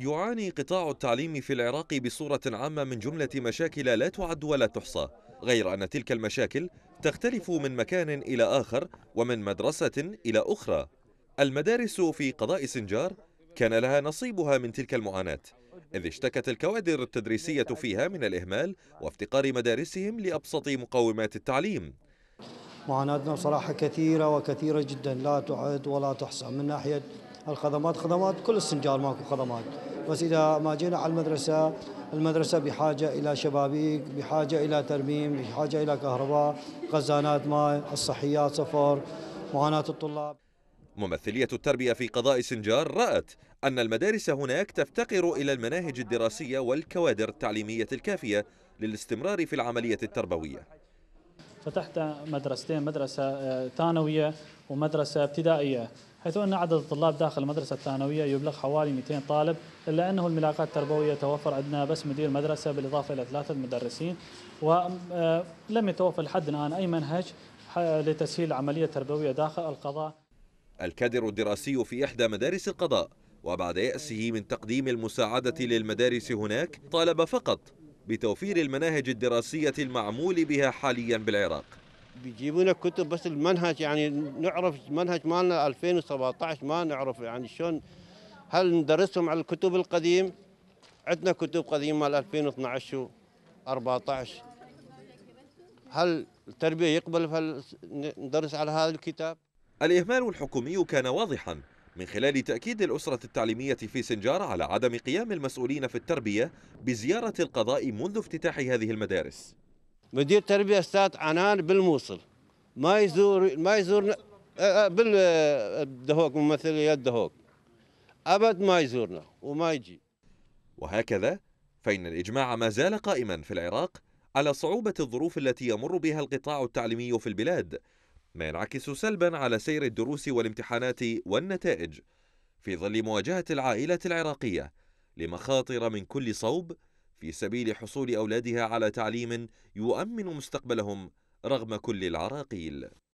يعاني قطاع التعليم في العراق بصورة عامة من جملة مشاكل لا تعد ولا تحصى غير أن تلك المشاكل تختلف من مكان إلى آخر ومن مدرسة إلى أخرى المدارس في قضاء سنجار كان لها نصيبها من تلك المعاناة إذ اشتكت الكوادر التدريسية فيها من الإهمال وافتقار مدارسهم لأبسط مقومات التعليم معاناتنا بصراحة كثيرة وكثيرة جدا لا تعد ولا تحصى من ناحية الخدمات خدمات كل السنجار ماكو خدمات بس إذا ما جينا على المدرسة المدرسة بحاجة إلى شبابيك بحاجة إلى ترميم بحاجة إلى كهرباء خزانات ماء الصحيات صفر معاناة الطلاب ممثلية التربية في قضاء سنجار رأت أن المدارس هناك تفتقر إلى المناهج الدراسية والكوادر التعليمية الكافية للاستمرار في العملية التربوية فتحت مدرستين مدرسة آه، ثانوية ومدرسة ابتدائية حيث أن عدد الطلاب داخل المدرسة الثانوية يبلغ حوالي 200 طالب إلا أنه الملاقات التربوية توفر عندنا بس مدير مدرسة بالإضافة إلى ثلاثة مدرسين ولم آه، يتوفر لحد الآن أي منهج لتسهيل العملية التربوية داخل القضاء الكادر الدراسي في إحدى مدارس القضاء وبعد يأسه من تقديم المساعدة للمدارس هناك طالب فقط بتوفير المناهج الدراسية المعمول بها حاليا بالعراق بيجيبونا كتب بس المنهج يعني نعرف المنهج مالنا 2017 ما نعرف يعني شلون هل ندرسهم على الكتب القديم عندنا كتب قديمه مال 2012 و14 هل التربيه يقبل ندرس على هذا الكتاب؟ الإهمال الحكومي كان واضحا من خلال تأكيد الأسرة التعليمية في سنجار على عدم قيام المسؤولين في التربية بزيارة القضاء منذ افتتاح هذه المدارس مدير تربية أستاذ عنان بالموصل ما يزور ما يزورنا أه، أه، بالدهوك ممثل الدهوك أبد ما يزورنا وما يجي وهكذا فإن الإجماع ما زال قائما في العراق على صعوبة الظروف التي يمر بها القطاع التعليمي في البلاد ما ينعكس سلبا على سير الدروس والامتحانات والنتائج في ظل مواجهة العائلة العراقية لمخاطر من كل صوب في سبيل حصول أولادها على تعليم يؤمن مستقبلهم رغم كل العراقيل